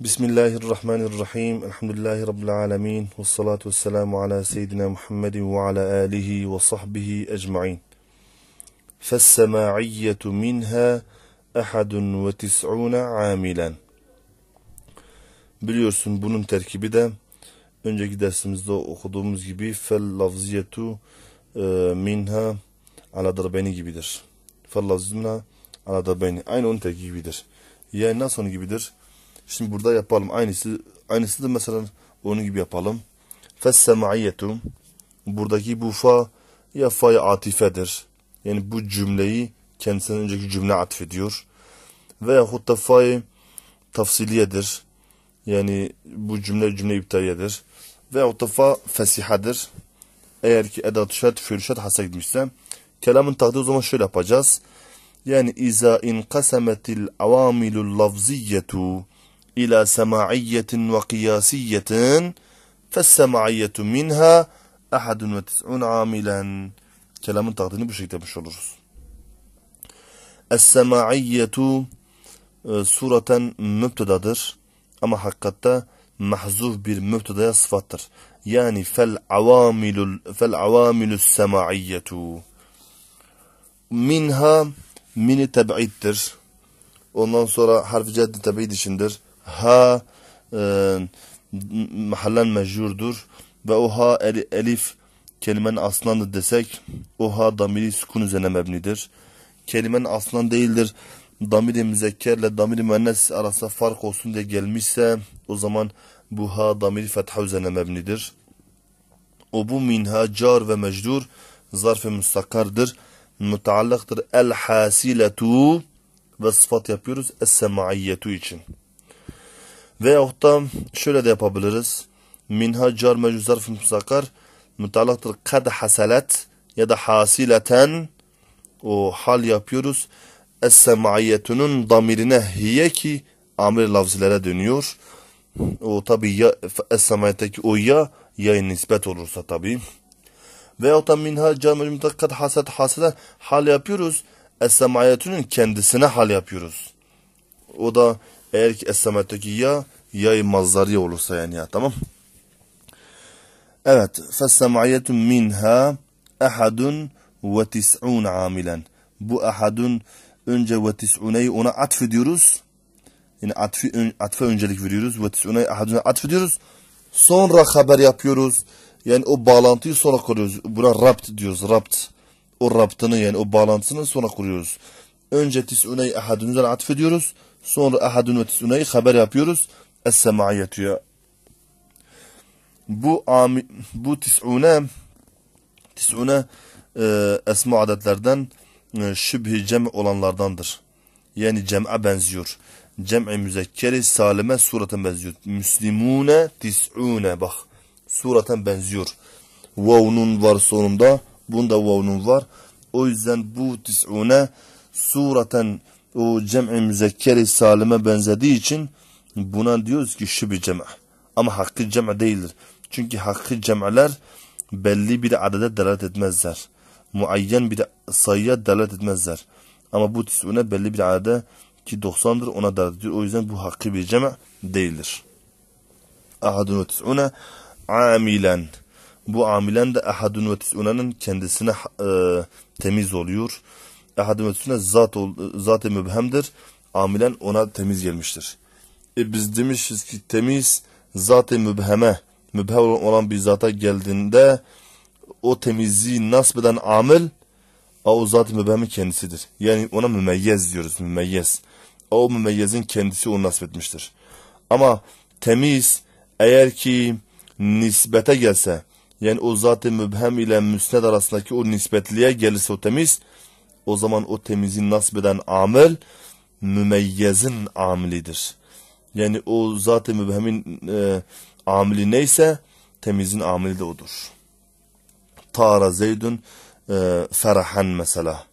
Bismillahirrahmanirrahim. Elhamdülillahi Rabbil alemin. Ve salatu ve selamu ala seyyidina Muhammedin ve ala alihi ve sahbihi ecma'in. Fessema'iyyetu minha ahadun ve tis'una amilen. Biliyorsun bunun terkibi de önceki dersimizde okuduğumuz gibi fel lafziyetu e, minha ala darbeni gibidir. Fel lafziyetuna ala darbeni. Aynı onun terkibidir. Yani nasıl onun gibidir? Şimdi burada yapalım. Aynısı aynısı da mesela onun gibi yapalım. Fessemaiyetu. Buradaki bu fa ya fa'ya atifedir. Yani bu cümleyi kendisinden önceki cümle atfediyor. Veya da fa'yı tafsiliyedir. Yani bu cümle cümle iptaliyedir. Veya da fa fesihadır. Eğer ki edat şart, fürşat hasa gitmişse kelamın takdığı zaman şöyle yapacağız. Yani iza inqasametil avamilul lafziyetu إلى سماعية وقياسية فالسماعية منها 91 عاملا Kelamın takdirini bu şekilde yapmış oluruz. Es-sema'iyyetu e, sureten müptedadır ama hakikatte mahzuf bir müptedaya sıfattır. Yani fel avamilul fel avamilus sema'iyyetu minha mini teb'iddir. Ondan sonra harfi ceddi teb'id içindir ha e, mahallen mecurdur ve o ha el, elif kelimenin aslanı desek o ha damiri sukun üzerine mebnidir. Kelimenin aslan değildir. Damiri müzekkerle damiri müennes arasında fark olsun diye gelmişse o zaman bu ha damiri fetha üzerine mebnidir. O bu minha car ve mecdur zarf-ı müstakardır. Müteallaktır el hasiletu ve sıfat yapıyoruz es için. Veyahut da şöyle de yapabiliriz. Minha car mecuz zarfın musakar mutalaktır kad hasalet ya da hasileten o hal yapıyoruz. Es-semaiyetunun damirine hiye ki amir lafzilere dönüyor. O tabi ya es-semaiyetteki o ya ya nispet olursa tabi. Veyahut da minha car mecuz kad hasalet hasile hal yapıyoruz. Es-semaiyetunun kendisine hal yapıyoruz. O da eğer ki es ya yay mazari olursa yani ya tamam. Evet. fes minha ahadun ve tis'un amilen. Bu ahadun önce ve tis'uneyi ona diyoruz. Yani atfi, ön, öncelik veriyoruz. Ve tis'uneyi ahaduna diyoruz. Sonra haber yapıyoruz. Yani o bağlantıyı sonra kuruyoruz. Buna rapt diyoruz. Rapt. O raptını yani o bağlantısını sonra kuruyoruz. Önce tis'uneyi ahadunuzdan diyoruz. Sonra ahadun ötesüneyi haber yapıyoruz. Es-sema'iyet diyor. Bu, bu tis'une tis'une e, esma adetlerden e, şübhi cem olanlardandır. Yani cem'e benziyor. Cem'i müzekkeri salime suraten benziyor. Müslimune tis'une bak. suraten benziyor. Vav'nun var sonunda. Bunda vav'nun var. O yüzden bu tis'une sureten o cem'i müzekkeri salime benzediği için buna diyoruz ki şübi cem'a. Ama hakkı cem'a değildir. Çünkü hakkı cem'ler belli bir adada delalet etmezler. Muayyen bir sayıya delalet etmezler. Ama bu tisune belli bir adada ki 90'dır ona delalet ediyor. O yüzden bu hakkı bir cem'a değildir. Ahadun ve tisune amilen. Bu amilen de ahadun ve tisunenin kendisine e, temiz oluyor ehademetüsüne zat, zat-ı mübhemdir. Amilen ona temiz gelmiştir. E biz demişiz ki temiz zat-ı mübheme, mübhem olan bir zata geldiğinde o temizliği eden amil o zat-ı mübhemin kendisidir. Yani ona mümeyyez diyoruz, mümeyyez. O mümeyyezin kendisi onu etmiştir. Ama temiz eğer ki nisbete gelse, yani o zat-ı mübhem ile müsned arasındaki o nispetliğe gelirse o temiz, o zaman o temizliği nasbeden amel mümeyyezin amilidir. Yani o zaten mübhemin e, amili neyse temizin amili de odur. Tara Zeydun e, Ferahan mesela.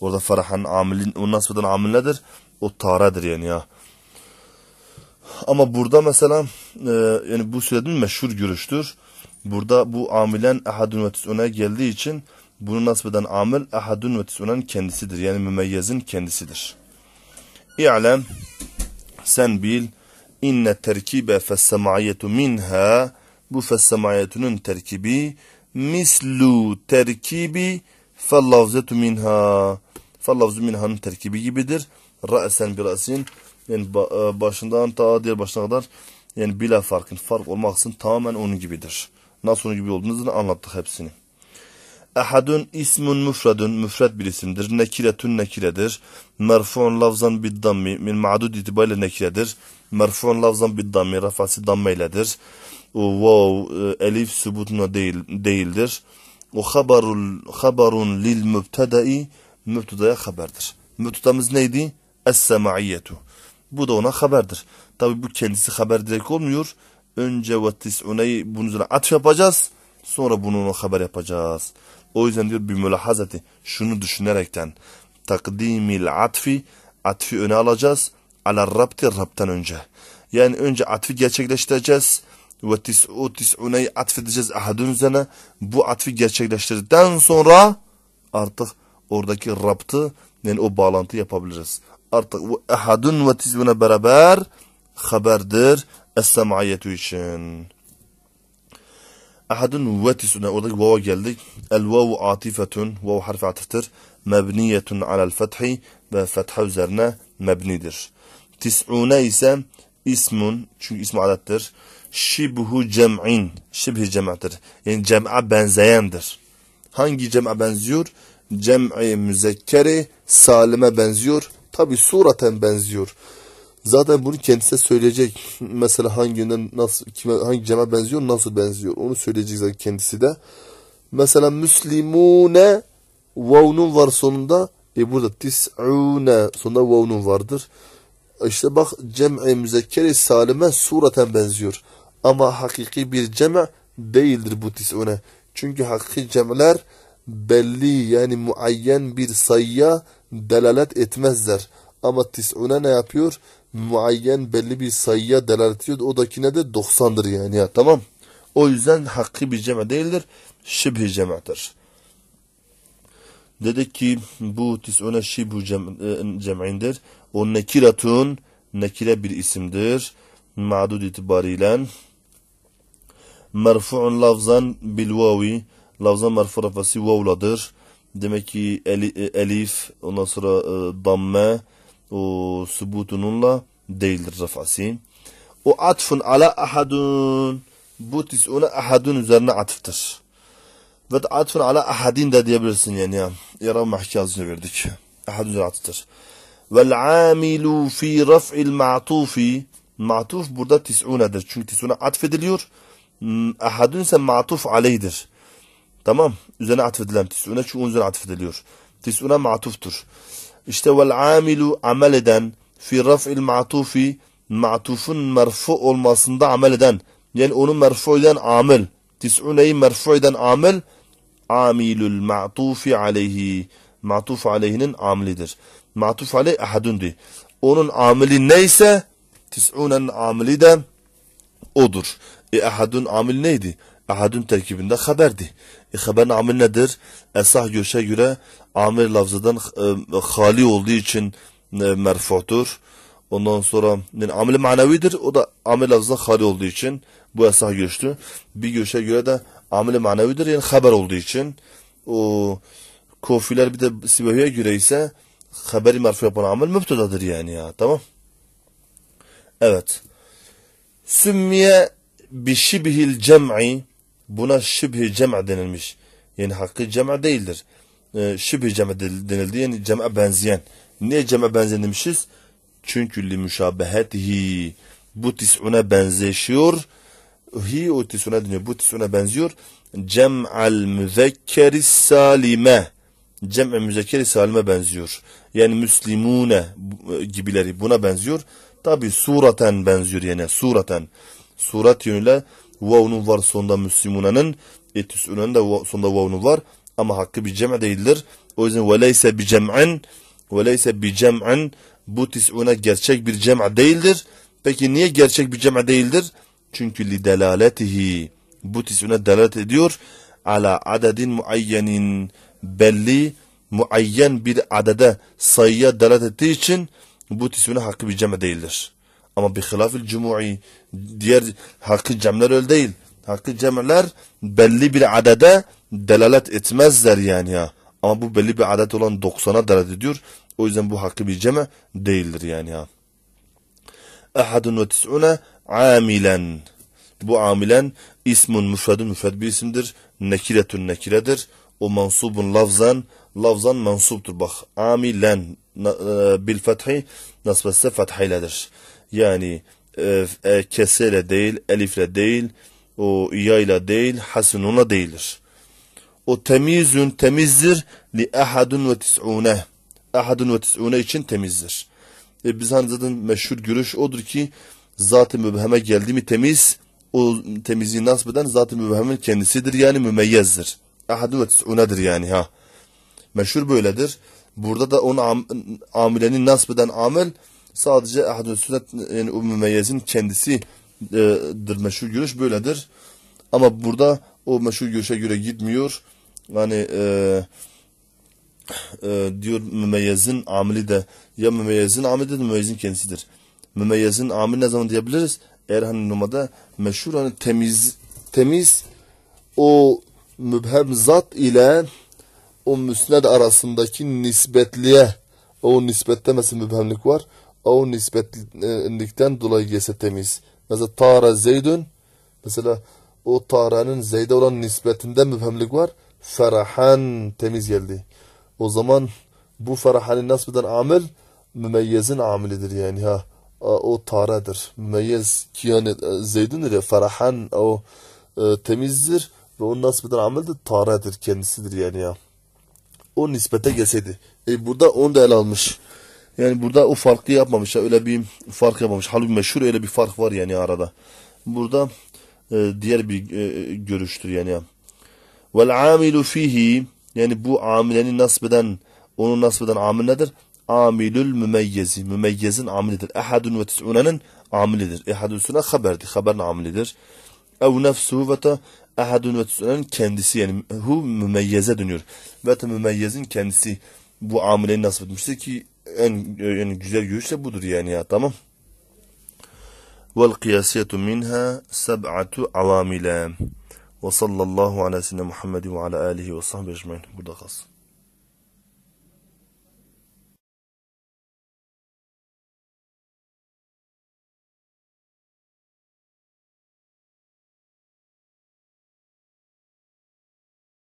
Orada Ferahan amilin, o nasbeden amil nedir? O Tara'dır yani ya. Ama burada mesela e, yani bu söylediğim meşhur görüştür. Burada bu amilen ehadun ve geldiği için bunu nasbeden amel ahadun ve tisunen kendisidir. Yani mümeyyezin kendisidir. İ'lem sen bil inne terkibe fessemayetu minha bu fessemaiyetunun terkibi mislu terkibi fellavzetu minha fellavzu minhanın terkibi gibidir. Ra'sen bir ra'sin yani e, başından ta diğer başına kadar yani bila farkın fark olmaksın tamamen onun gibidir. Nasıl onun gibi olduğunu anlattık hepsini. Ahadun ismun müfredun, müfred bir isimdir. Nekiretun nekiredir. Merfu'un lafzan biddammi, min ma'dud itibariyle nekiredir. Merfu'un lafzan biddammi, rafası o Wow, e, elif sübutuna değil, değildir. O habarul, habarun lil mübtedai, mübtedaya haberdir. Mübtedamız neydi? Es-sema'iyyetu. Bu da ona haberdir. Tabi bu kendisi haber direkt olmuyor. Önce ve tis'uneyi bunun üzerine atf yapacağız. Sonra bunu ona haber yapacağız. O yüzden diyor bir mülahazati şunu düşünerekten takdimil atfi atfi öne alacağız ala rabti rabtan önce. Yani önce atfi gerçekleştireceğiz ve tis'u tis'uneyi atfedeceğiz ahadın üzerine. Bu atfi gerçekleştirdikten sonra artık oradaki raptı yani o bağlantı yapabiliriz. Artık bu ahadun ve tis'une beraber haberdir es-semaiyeti için. Ahadın vetüsüne oradaki vav'a geldik. El vavu atifetun, vav harfi atıftır. Mebniyetun alel fethi ve fetha üzerine mebnidir. Tis'une ise ismun, çünkü ismi adettir. Şibhu cem'in, şibhi cem'adır. Yani cem'a benzeyendir. Hangi cem'a benziyor? Cem'i müzekkeri, salime benziyor. Tabi sureten benziyor. Zaten bunu kendisine söyleyecek. Mesela hangi yönden nasıl, kime, hangi cema benziyor, nasıl benziyor. Onu söyleyecek zaten kendisi de. Mesela Müslimune vav'nun var sonunda. E burada tis'une sonunda vav'nun vardır. İşte bak cem'i müzekkeri salime sureten benziyor. Ama hakiki bir cem' değildir bu tis'une. Çünkü hakiki cem'ler belli yani muayyen bir sayıya delalet etmezler. Ama tis'une ne yapıyor? muayyen belli bir sayıya delalet ediyor. dakine de 90'dır yani ya tamam. O yüzden hakkı bir cema değildir. Şibhi cemaattir. Dedi ki bu tis'une şibhu cem'indir. E, o nekiratun nekire bir isimdir. Ma'dud itibariyle merfu'un lafzan bil vavi lafzan merfu rafası vavladır. Demek ki e, elif ondan sonra e, damme o sübutununla değildir rafası. O atfun ala ahadun. Bu tis'una ahadun üzerine atıftır. Ve atfun ala ahadin de diyebilirsin yani. İran mahkazını verdik. Ahad üzerine atıftır. Vel amilu fi raf'il ma'tufi. Ma'tuf burada tis'unadır. Çünkü tis'una atfediliyor. Ahadun ise ma'tuf aleydir. Tamam. Üzerine atfedilen tis'una çünkü onun üzerine atfediliyor. Tis'una ma'tuftur. İşte vel amilu amel eden fi raf'il ma'tufi ma'tufun merfu olmasında amel eden yani onu merfu eden amel tis'uneyi merfu eden amel amilul ma'tufi aleyhi ma'tuf aleyhinin amlidir. Ma'tuf aleyh ahadundi. Onun amili neyse tis'unen amili de odur. E ahadun amil neydi? Ahadun terkibinde haberdi. E, haberin amil nedir? Esah görüşe göre amir lafzadan e, hali olduğu için e, merfu'tur. Ondan sonra yani amil manevidir. O da amil lafzıdan hali olduğu için bu esah görüştü. Bir görüşe göre de amil manevidir. Yani haber olduğu için. O kofiler bir de sibehiye göre ise haberi merfu yapan amil müptedadır yani ya. Tamam. Evet. Sümmiye bişibihil cem'i Buna şibhi cem'a denilmiş. Yani hakkı cem'a değildir. E, ee, şibhi cem'a denildi. Yani cem'a benzeyen. Niye cema benzeyen demişiz? Çünkü li müşabehetihi. Bu tis'une benzeşiyor. Hi o tis'une deniyor. Bu tis'une benziyor. Cem'al müzekkeri salime. Cem'e müzekkeri salime benziyor. Yani müslimune e, gibileri buna benziyor. Tabi sureten benziyor yani sureten. Surat yönüyle vavnu var sonunda müslimunanın. E, tüsünün de sonunda vavnu var. Ama hakkı bir cem değildir. O yüzden ve leyse bi cem'in ve leyse bi cem'in bu tis'une gerçek bir cem' değildir. Peki niye gerçek bir cem' değildir? Çünkü li delaletihi bu tis'üne delalet ediyor. Ala adedin muayyenin belli muayyen bir adede sayıya delalet ettiği için bu tis'üne hakkı bir cem değildir. Ama bi hilafil cumu'i diğer hakkı cemler öyle değil. Hakkı cemler belli bir adede delalet etmezler yani ya. Ama bu belli bir adet olan 90'a delalet ediyor. O yüzden bu hakkı bir ceme değildir yani ya. Ahadun ve tis'une amilen. Bu amilen ismun müfredun müfred bir isimdir. Nekiretun nekiredir. O mansubun lafzan lafzan mansuptur. Bak amilen e, bil fethi nasbetse fethayledir. Yani e, e, değil, elifle değil, o yayla değil, hasununa değildir. O temizün temizdir li ahadun ve tis'une. Ahadun ve tis'une için temizdir. E, biz hani zaten meşhur görüş odur ki zat-ı mübheme geldi mi temiz, o temizliği nasip eden zat-ı mübhemin kendisidir yani mümeyyezdir. Ahadun ve tis'unedir yani ha. Meşhur böyledir. Burada da onu am amilenin nasip eden amel Sadece ehl Sünnet yani Ümmü Meyyez'in kendisidir e, meşhur görüş böyledir. Ama burada o meşhur görüşe göre gitmiyor. Yani e, e, diyor mümeyyezin amili de ya mümeyyezin amili de mümeyyezin kendisidir. Mümeyyezin amili ne zaman diyebiliriz? Eğer hani numada meşhur hani temiz temiz o mübhem zat ile o müsned arasındaki nispetliğe o nispette mesela mübhemlik var o nispetlikten dolayı gelse temiz. Mesela tara zeydün mesela o taranın zeyde olan nispetinde müphemlik var. Ferahan temiz geldi. O zaman bu ferahanın nasbeden amel mümeyyezin amilidir yani ha. O taradır. Mümeyyez ki yani e, zeydindir ya ferahan o e, temizdir ve o nasbeden amel de taradır kendisidir yani ya. O nispete gelseydi. E burada onu da el almış. Yani burada o farkı yapmamış, Öyle bir fark yapmamış. Halbuki meşhur öyle bir fark var yani arada. Burada e, diğer bir e, görüştür yani. Vel amilu fihi yani bu amileni nasbeden onu nasbeden amil nedir? Amilül mümeyyezi. Mümeyyezin amilidir. Ehadun ve tis'unenin amilidir. Ehadun süne haberdi. Haberin amilidir. Ev nefsuhu ve te ehadun ve tis'unenin kendisi yani hu mümeyyeze dönüyor. Ve te mümeyyezin kendisi bu amileyi nasip etmiştir ki en, en güzel görüş de budur yani ya tamam. والقياسية منها سبعة عوامل وصلى الله على سيدنا محمد وعلى آله وصحبه أجمعين burada kalsın.